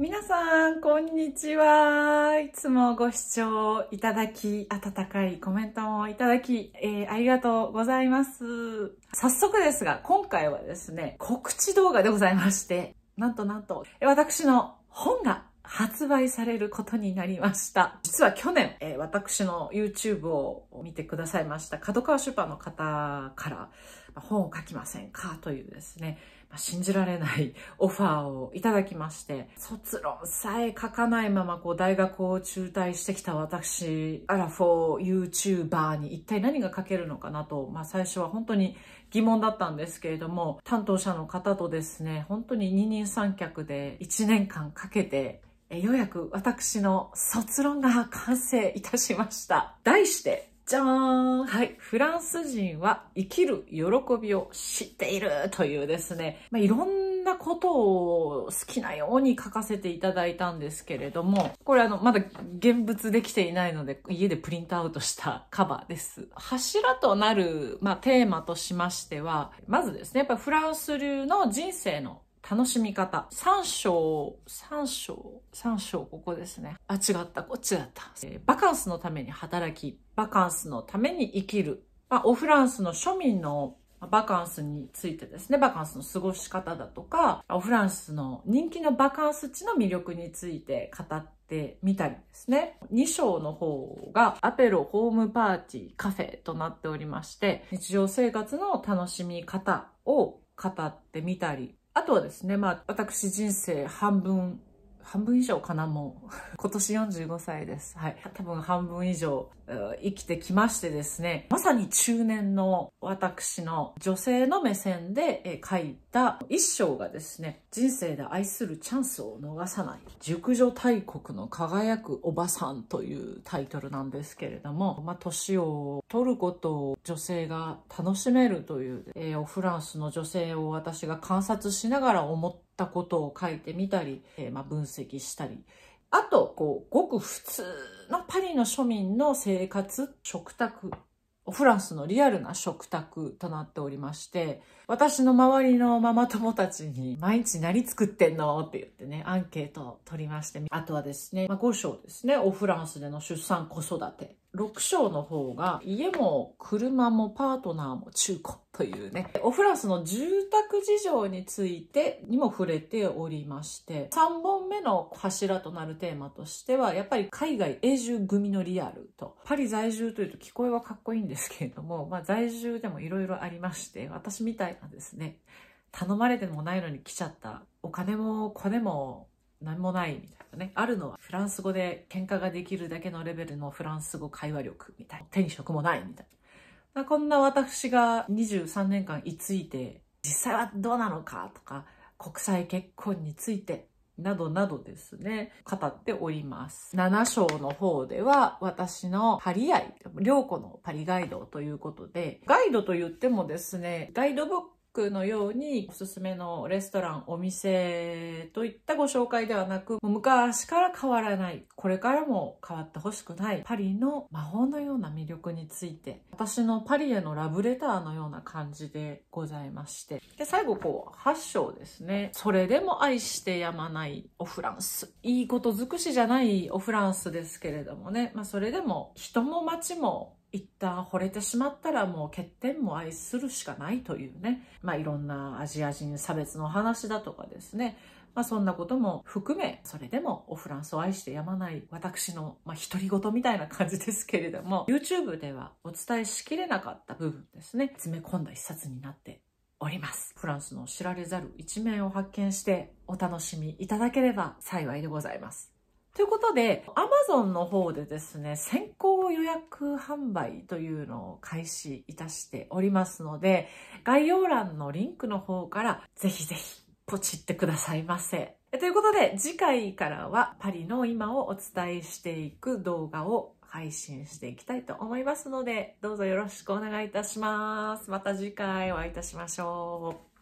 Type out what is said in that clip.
皆さん、こんにちは。いつもご視聴いただき、温かいコメントもいただき、えー、ありがとうございます。早速ですが、今回はですね、告知動画でございまして、なんとなんと、私の本が発売されることになりました。実は去年、えー、私の YouTube を見てくださいました、角川出版の方から、本を書きませんかというですね、まあ、信じられないオファーをいただきまして、卒論さえ書かないままこう大学を中退してきた私、アラフォー YouTuber に一体何が書けるのかなと、まあ最初は本当に疑問だったんですけれども、担当者の方とですね、本当に二人三脚で1年間かけてようやく私の卒論が完成いたしました。題して、じゃーんはい。フランス人は生きる喜びを知っているというですね、まあ、いろんなことを好きなように書かせていただいたんですけれども、これあの、まだ現物できていないので、家でプリントアウトしたカバーです。柱となる、まあ、テーマとしましては、まずですね、やっぱフランス流の人生の楽しみ方。3章、3章、3章、ここですね。あ、違った、こっちだった、えー、バカンスのために働き、バカンスのために生きる。まあ、オフランスの庶民のバカンスについてですね、バカンスの過ごし方だとか、オフランスの人気のバカンス地の魅力について語ってみたりですね。2章の方がアペロホームパーティーカフェとなっておりまして、日常生活の楽しみ方を語ってみたり、あとはですね、まあ、私人生半分半分以上かな、もう。今年45歳です。はい。多分半分以上生きてきましてですね、まさに中年の私の女性の目線で書いた一章がですね、人生で愛するチャンスを逃さない、熟女大国の輝くおばさんというタイトルなんですけれども、まあ、年を取ることを女性が楽しめるという、えー、フランスの女性を私が観察しながら思ってたことを書いてみたり、えー、まあ、分析したりあとこうごく普通のパリの庶民の生活食卓フランスのリアルな食卓となっておりまして私の周りのママ友たちに「毎日何作ってんの?」って言ってねアンケートを取りましてあとはですね、まあ、5章ですねおフランスでの出産子育て6章の方が家も車もパートナーも中古というね、オフランスの住宅事情についてにも触れておりまして、3本目の柱となるテーマとしては、やっぱり海外永住組のリアルと、パリ在住というと聞こえはかっこいいんですけれども、まあ在住でもいろいろありまして、私みたいなですね、頼まれてもないのに来ちゃった、お金もコネも何もないみたいなね。あるのはフランス語で喧嘩ができるだけのレベルのフランス語会話力みたいな。手に職もないみたいな。まあ、こんな私が23年間居ついて、実際はどうなのかとか、国際結婚について、などなどですね、語っております。7章の方では、私のパリ愛、良子のパリガイドということで、ガイドと言ってもですね、ガイドブックのようにおすすめのレストラン、お店といったご紹介ではなく、昔から変わらない、これからも変わってほしくない、パリの魔法のような魅力について、私のパリへのラブレターのような感じでございまして。で、最後こう、8章ですね。それでも愛してやまないオフランス。いいこと尽くしじゃないオフランスですけれどもね。まあそれでも人も街も一旦惚れてしまったらもう欠点も愛するしかないというね、まあ、いろんなアジア人差別の話だとかですね、まあ、そんなことも含めそれでもおフランスを愛してやまない私の、まあ、独り言みたいな感じですけれども YouTube ではお伝えしきれなかった部分ですね詰め込んだ一冊になっておりますフランスの知られざる一面を発見してお楽しみいただければ幸いでございますということで、Amazon の方でですね、先行予約販売というのを開始いたしておりますので、概要欄のリンクの方からぜひぜひポチってくださいませ。ということで、次回からはパリの今をお伝えしていく動画を配信していきたいと思いますので、どうぞよろしくお願いいたします。また次回お会いいたしましょう。